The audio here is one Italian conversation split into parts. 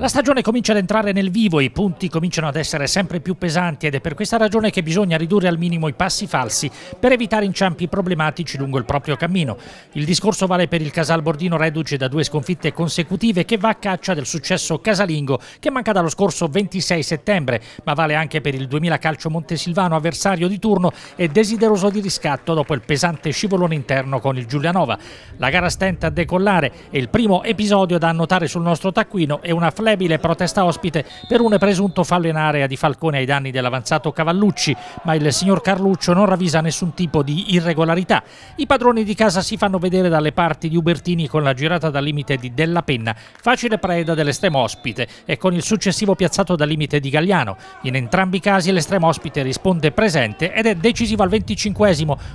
La stagione comincia ad entrare nel vivo, i punti cominciano ad essere sempre più pesanti ed è per questa ragione che bisogna ridurre al minimo i passi falsi per evitare inciampi problematici lungo il proprio cammino. Il discorso vale per il Casal Bordino reduce da due sconfitte consecutive che va a caccia del successo casalingo che manca dallo scorso 26 settembre, ma vale anche per il 2000 Calcio Montesilvano avversario di turno e desideroso di riscatto dopo il pesante scivolone interno con il Giulianova. La gara stenta a decollare e il primo episodio da annotare sul nostro taccuino è una flash l'ebile protesta ospite per un presunto fallo in area di Falcone ai danni dell'avanzato Cavallucci, ma il signor Carluccio non ravvisa nessun tipo di irregolarità. I padroni di casa si fanno vedere dalle parti di Ubertini con la girata dal limite di Della Penna, facile preda dell'estremo ospite, e con il successivo piazzato dal limite di Gagliano. In entrambi i casi l'estremo ospite risponde presente ed è decisivo al 25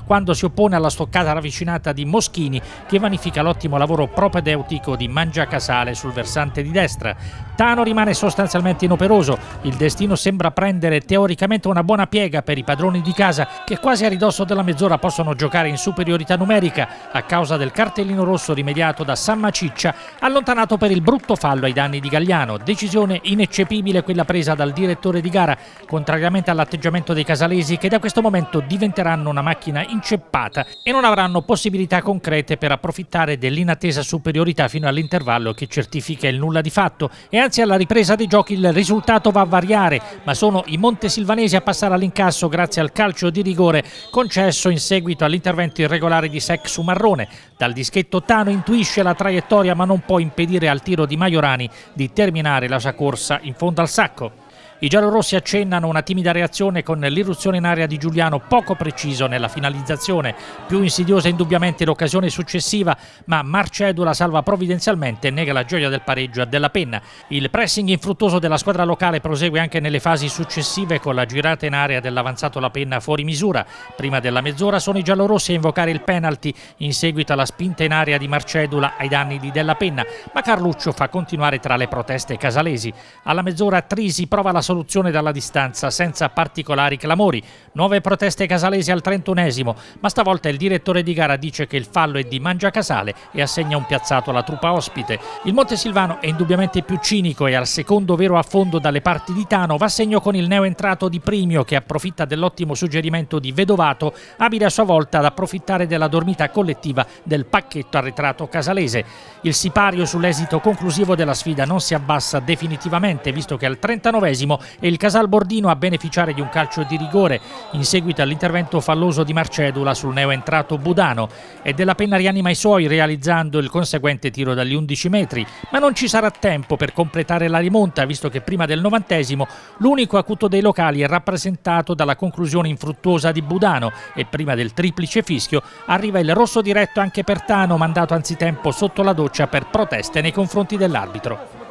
quando si oppone alla stoccata ravvicinata di Moschini che vanifica l'ottimo lavoro propedeutico di Mangiacasale sul versante di destra. Tano rimane sostanzialmente inoperoso. Il destino sembra prendere teoricamente una buona piega per i padroni di casa che quasi a ridosso della mezz'ora possono giocare in superiorità numerica a causa del cartellino rosso rimediato da San Maciccia, allontanato per il brutto fallo ai danni di Gagliano. Decisione ineccepibile quella presa dal direttore di gara, contrariamente all'atteggiamento dei casalesi che da questo momento diventeranno una macchina inceppata e non avranno possibilità concrete per approfittare dell'inattesa superiorità fino all'intervallo che certifica il nulla di fatto e anzi alla ripresa dei giochi il risultato va a variare, ma sono i montesilvanesi a passare all'incasso grazie al calcio di rigore concesso in seguito all'intervento irregolare di Sec su Marrone. Dal dischetto Tano intuisce la traiettoria ma non può impedire al tiro di Maiorani di terminare la sua corsa in fondo al sacco. I giallorossi accennano una timida reazione con l'irruzione in area di Giuliano poco preciso nella finalizzazione, più insidiosa indubbiamente l'occasione successiva, ma Marcedo la salva provvidenzialmente e nega la gioia del pareggio a Della Penna. Il pressing infruttuoso della squadra locale prosegue anche nelle fasi successive con la girata in area dell'avanzato La Penna fuori misura. Prima della mezz'ora sono i giallorossi a invocare il penalty in seguito alla spinta in area di Marcedula ai danni di Della Penna, ma Carluccio fa continuare tra le proteste casalesi. Alla mezz'ora Trisi prova la soluzione soluzione dalla distanza senza particolari clamori. Nuove proteste casalesi al 31esimo, ma stavolta il direttore di gara dice che il fallo è di Mangia Casale e assegna un piazzato alla truppa ospite. Il Montesilvano è indubbiamente più cinico e al secondo vero affondo dalle parti di Tano va a segno con il neoentrato di Primio che approfitta dell'ottimo suggerimento di Vedovato, abile a sua volta ad approfittare della dormita collettiva del pacchetto arretrato casalese. Il sipario sull'esito conclusivo della sfida non si abbassa definitivamente visto che al 39esimo Palermo e il Casal Bordino a beneficiare di un calcio di rigore in seguito all'intervento falloso di Marcedula sul neo entrato Budano e della penna rianima i suoi realizzando il conseguente tiro dagli 11 metri, ma non ci sarà tempo per completare la rimonta visto che prima del novantesimo l'unico acuto dei locali è rappresentato dalla conclusione infruttuosa di Budano e prima del triplice fischio arriva il rosso diretto anche per Tano mandato anzitempo sotto la doccia per proteste nei confronti dell'arbitro.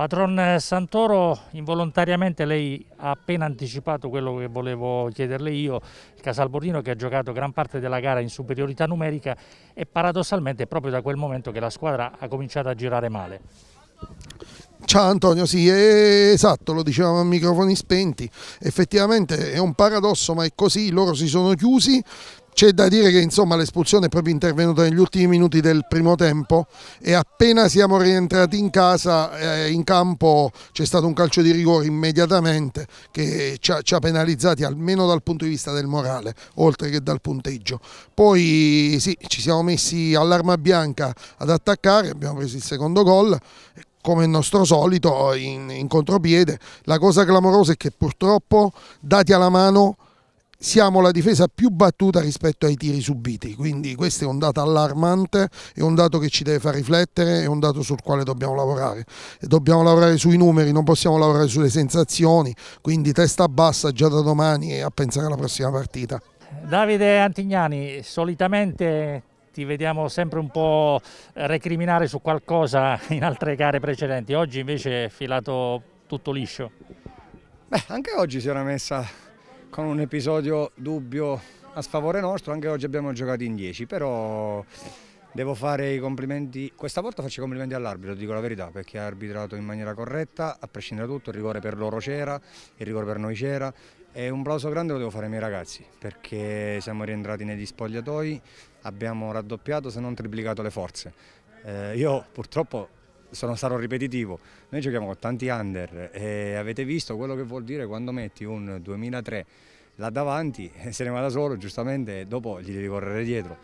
Patron Santoro, involontariamente lei ha appena anticipato quello che volevo chiederle io, il Casalborino che ha giocato gran parte della gara in superiorità numerica e paradossalmente è proprio da quel momento che la squadra ha cominciato a girare male. Ciao Antonio, sì, eh, esatto, lo dicevamo a microfoni spenti, effettivamente è un paradosso ma è così, loro si sono chiusi, c'è da dire che insomma, l'espulsione è proprio intervenuta negli ultimi minuti del primo tempo e appena siamo rientrati in casa, eh, in campo c'è stato un calcio di rigore immediatamente che ci ha, ci ha, penalizzati almeno dal punto di vista del morale, oltre che dal punteggio. Poi sì, ci siamo messi all'arma bianca ad attaccare, abbiamo preso il secondo gol come il nostro solito in, in contropiede. La cosa clamorosa è che purtroppo, dati alla mano, siamo la difesa più battuta rispetto ai tiri subiti, quindi questo è un dato allarmante, è un dato che ci deve far riflettere, è un dato sul quale dobbiamo lavorare. Dobbiamo lavorare sui numeri, non possiamo lavorare sulle sensazioni, quindi testa bassa già da domani e a pensare alla prossima partita. Davide Antignani, solitamente ti vediamo sempre un po' recriminare su qualcosa in altre gare precedenti, oggi invece è filato tutto liscio. Beh, anche oggi si era messa con un episodio dubbio a sfavore nostro, anche oggi abbiamo giocato in 10, però devo fare i complimenti, questa volta faccio i complimenti all'arbitro, dico la verità, perché ha arbitrato in maniera corretta, a prescindere da tutto, il rigore per loro c'era, il rigore per noi c'era e un plauso grande lo devo fare ai miei ragazzi, perché siamo rientrati negli spogliatoi, abbiamo raddoppiato se non triplicato le forze. Eh, io purtroppo sono stato ripetitivo, noi giochiamo con tanti under e avete visto quello che vuol dire quando metti un 2003 là davanti e se ne va da solo giustamente dopo gli devi correre dietro.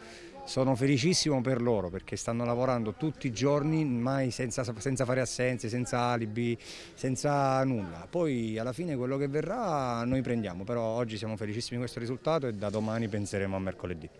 Sono felicissimo per loro perché stanno lavorando tutti i giorni, mai senza, senza fare assenze, senza alibi, senza nulla. Poi alla fine quello che verrà noi prendiamo, però oggi siamo felicissimi di questo risultato e da domani penseremo a mercoledì.